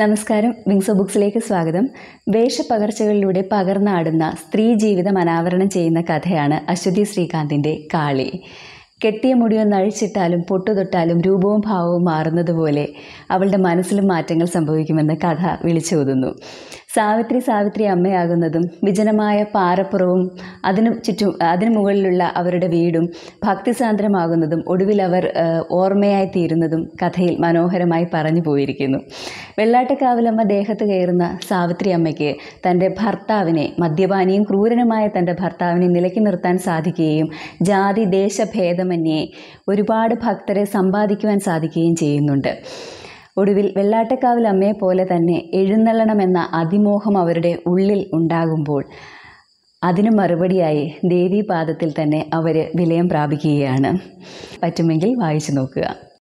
നമസ്കാരം വിങ്സോ ബുക്സിലേക്ക് സ്വാഗതം വേഷപ്പകർച്ചകളിലൂടെ പകർന്നാടുന്ന സ്ത്രീ ജീവിതം അനാവരണം ചെയ്യുന്ന കഥയാണ് അശ്വതി ശ്രീകാന്തിൻ്റെ കാളി കെട്ടിയ ഒന്ന് അഴിച്ചിട്ടാലും പൊട്ടുതൊട്ടാലും രൂപവും ഭാവവും മാറുന്നത് പോലെ അവളുടെ മനസ്സിലും മാറ്റങ്ങൾ സംഭവിക്കുമെന്ന് കഥ വിളിച്ചോതുന്നു സാവിത്രി സാവിത്രി അമ്മയാകുന്നതും വിജനമായ പാറപ്പുറവും അതിനു ചുറ്റും അതിനു മുകളിലുള്ള അവരുടെ വീടും ഭക്തിസാന്ദ്രമാകുന്നതും ഒടുവിൽ അവർ ഓർമ്മയായി തീരുന്നതും കഥയിൽ മനോഹരമായി പറഞ്ഞു പോയിരിക്കുന്നു വെള്ളാട്ടക്കാവിലമ്മ ദേഹത്ത് കയറുന്ന സാവിത്രി അമ്മയ്ക്ക് തൻ്റെ ഭർത്താവിനെ മദ്യപാനിയും ക്രൂരനുമായ തൻ്റെ ഭർത്താവിനെ നിലയ്ക്ക് നിർത്താൻ സാധിക്കുകയും ജാതി ദേശഭേദമന്യേ ഒരുപാട് ഭക്തരെ സമ്പാദിക്കുവാൻ സാധിക്കുകയും ചെയ്യുന്നുണ്ട് ഒടുവിൽ വെള്ളാട്ടക്കാവിൽ അമ്മയെ പോലെ തന്നെ എഴുന്നള്ളണമെന്ന അതിമോഹം അവരുടെ ഉള്ളിൽ ഉണ്ടാകുമ്പോൾ അതിന് മറുപടിയായി ദേവീപാദത്തിൽ തന്നെ അവർ വിലയം പ്രാപിക്കുകയാണ് പറ്റുമെങ്കിൽ വായിച്ചു നോക്കുക